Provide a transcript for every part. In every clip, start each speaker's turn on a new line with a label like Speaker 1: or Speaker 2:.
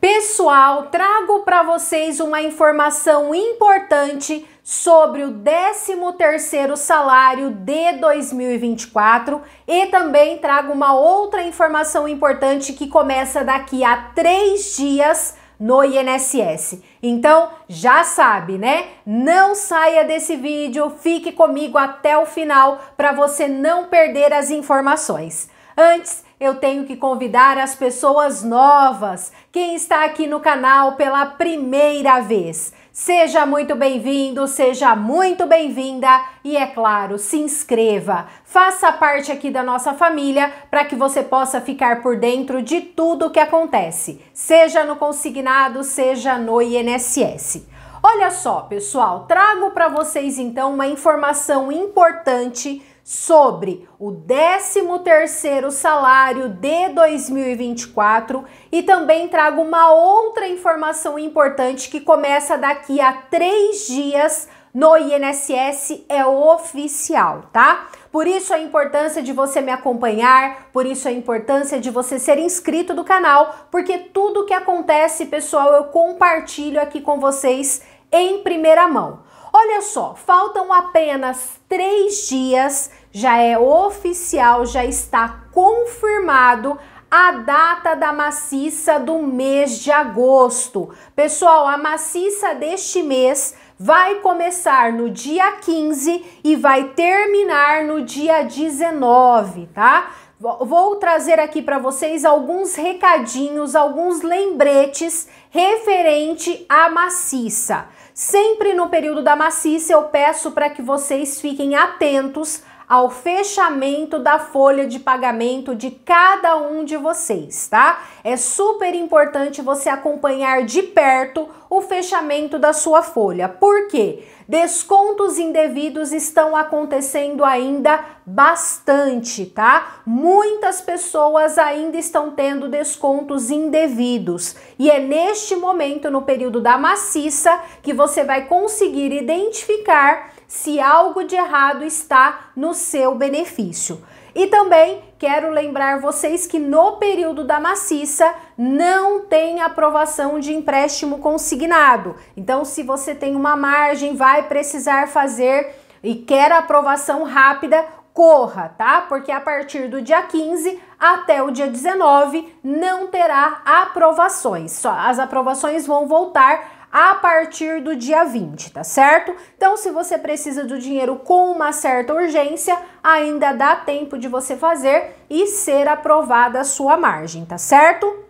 Speaker 1: Pessoal, trago para vocês uma informação importante sobre o 13º salário de 2024 e também trago uma outra informação importante que começa daqui a três dias no INSS. Então, já sabe, né? Não saia desse vídeo, fique comigo até o final para você não perder as informações. Antes, eu tenho que convidar as pessoas novas, quem está aqui no canal pela primeira vez. Seja muito bem-vindo, seja muito bem-vinda e, é claro, se inscreva. Faça parte aqui da nossa família para que você possa ficar por dentro de tudo o que acontece, seja no consignado, seja no INSS. Olha só, pessoal, trago para vocês então uma informação importante sobre o 13º salário de 2024 e também trago uma outra informação importante que começa daqui a três dias no INSS é oficial, tá? Por isso a importância de você me acompanhar, por isso a importância de você ser inscrito do canal, porque tudo que acontece, pessoal, eu compartilho aqui com vocês em primeira mão. Olha só, faltam apenas três dias, já é oficial, já está confirmado a data da maciça do mês de agosto. Pessoal, a maciça deste mês vai começar no dia 15 e vai terminar no dia 19, tá? vou trazer aqui para vocês alguns recadinhos, alguns lembretes referente à maciça. Sempre no período da maciça eu peço para que vocês fiquem atentos ao fechamento da folha de pagamento de cada um de vocês, tá? É super importante você acompanhar de perto o fechamento da sua folha. Por quê? Descontos indevidos estão acontecendo ainda bastante, tá? Muitas pessoas ainda estão tendo descontos indevidos. E é neste momento, no período da maciça, que você vai conseguir identificar se algo de errado está no seu benefício. E também quero lembrar vocês que no período da maciça não tem aprovação de empréstimo consignado. Então, se você tem uma margem, vai precisar fazer e quer aprovação rápida, corra, tá? Porque a partir do dia 15 até o dia 19 não terá aprovações. Só as aprovações vão voltar a partir do dia 20, tá certo? Então, se você precisa do dinheiro com uma certa urgência, ainda dá tempo de você fazer e ser aprovada a sua margem, tá certo?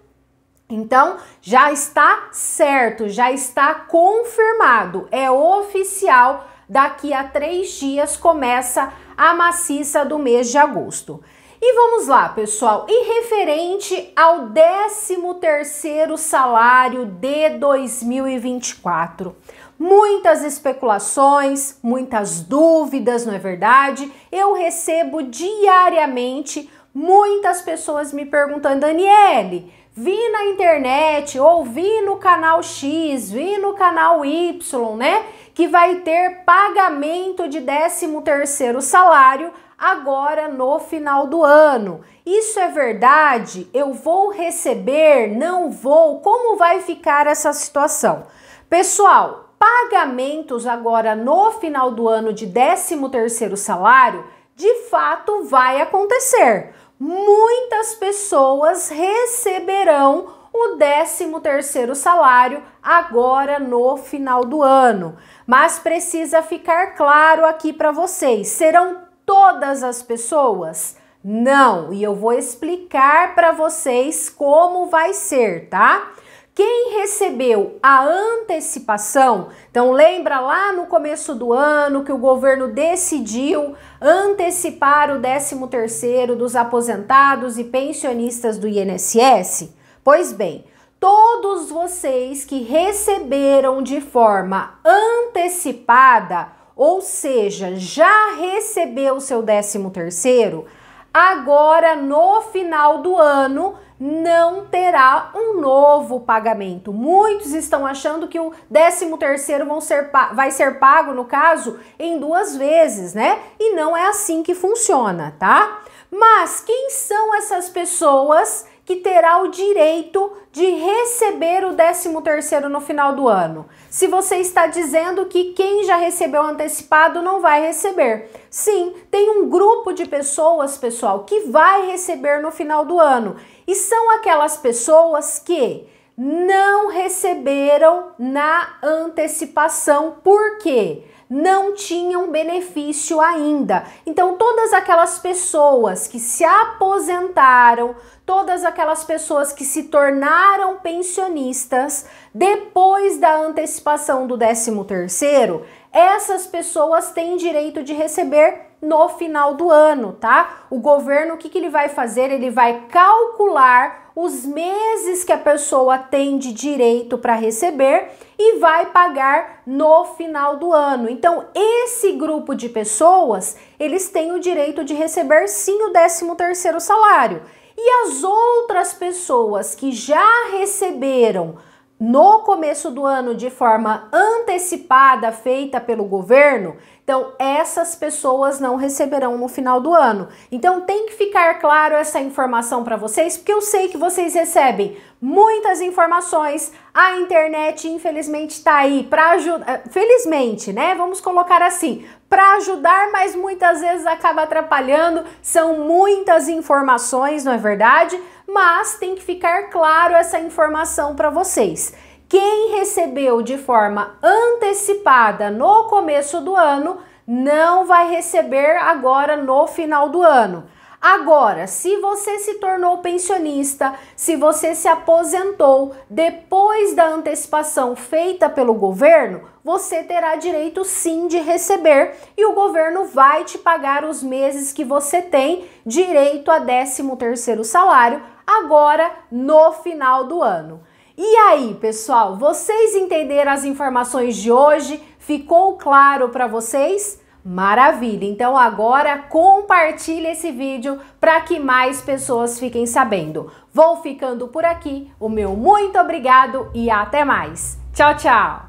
Speaker 1: Então, já está certo, já está confirmado, é oficial. Daqui a três dias começa a maciça do mês de agosto. E vamos lá, pessoal, e referente ao 13º salário de 2024. Muitas especulações, muitas dúvidas, não é verdade? Eu recebo diariamente muitas pessoas me perguntando, Daniele, vi na internet, ou vi no canal X, vi no canal Y, né? Que vai ter pagamento de 13 terceiro salário agora no final do ano. Isso é verdade? Eu vou receber? Não vou? Como vai ficar essa situação? Pessoal, pagamentos agora no final do ano de 13º salário, de fato vai acontecer. Muitas pessoas receberão o 13º salário agora no final do ano. Mas precisa ficar claro aqui para vocês, serão todas as pessoas? Não, e eu vou explicar para vocês como vai ser, tá? Quem recebeu a antecipação, então lembra lá no começo do ano que o governo decidiu antecipar o 13º dos aposentados e pensionistas do INSS? Pois bem, todos vocês que receberam de forma antecipada ou seja, já recebeu o seu 13 terceiro, agora no final do ano não terá um novo pagamento. Muitos estão achando que o 13 terceiro ser, vai ser pago, no caso, em duas vezes, né? E não é assim que funciona, tá? Mas quem são essas pessoas que terá o direito de receber o 13º no final do ano. Se você está dizendo que quem já recebeu antecipado não vai receber. Sim, tem um grupo de pessoas, pessoal, que vai receber no final do ano. E são aquelas pessoas que não receberam na antecipação. Por quê? Não tinham benefício ainda. Então, todas aquelas pessoas que se aposentaram, todas aquelas pessoas que se tornaram pensionistas depois da antecipação do 13 terceiro essas pessoas têm direito de receber no final do ano, tá? O governo, o que, que ele vai fazer? Ele vai calcular os meses que a pessoa tem de direito para receber e vai pagar no final do ano. Então, esse grupo de pessoas, eles têm o direito de receber sim o 13º salário. E as outras pessoas que já receberam no começo do ano de forma antecipada feita pelo governo, então essas pessoas não receberão no final do ano. Então tem que ficar claro essa informação para vocês, porque eu sei que vocês recebem muitas informações. A internet, infelizmente, está aí para ajudar, eh, felizmente, né? Vamos colocar assim, para ajudar, mas muitas vezes acaba atrapalhando. São muitas informações, não é verdade? mas tem que ficar claro essa informação para vocês. Quem recebeu de forma antecipada no começo do ano não vai receber agora no final do ano. Agora, se você se tornou pensionista, se você se aposentou depois da antecipação feita pelo governo, você terá direito sim de receber e o governo vai te pagar os meses que você tem direito a 13º salário agora no final do ano. E aí, pessoal, vocês entenderam as informações de hoje? Ficou claro para vocês? Maravilha! Então agora compartilhe esse vídeo para que mais pessoas fiquem sabendo. Vou ficando por aqui. O meu muito obrigado e até mais. Tchau, tchau!